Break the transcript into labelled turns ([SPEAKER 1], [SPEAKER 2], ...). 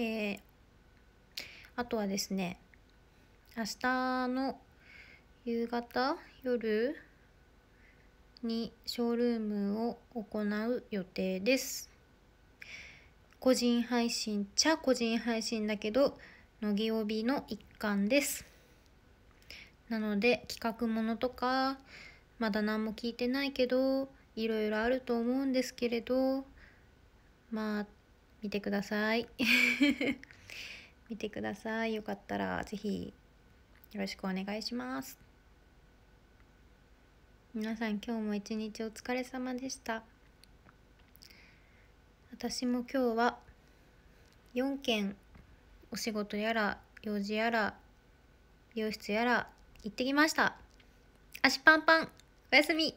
[SPEAKER 1] えー、あとはですね、明日の夕方、夜にショールームを行う予定です。個人配信ちゃ個人配信だけど、乃木帯の一環です。なので企画ものとかまだ何も聞いてないけどいろいろあると思うんですけれどまあ見てください 見てくださいよかったら是非よろしくお願いします皆さん今日も一日お疲れ様でした私も今日は4件お仕事やら用事やら美容室やら行ってきました
[SPEAKER 2] 足パンパンおやすみ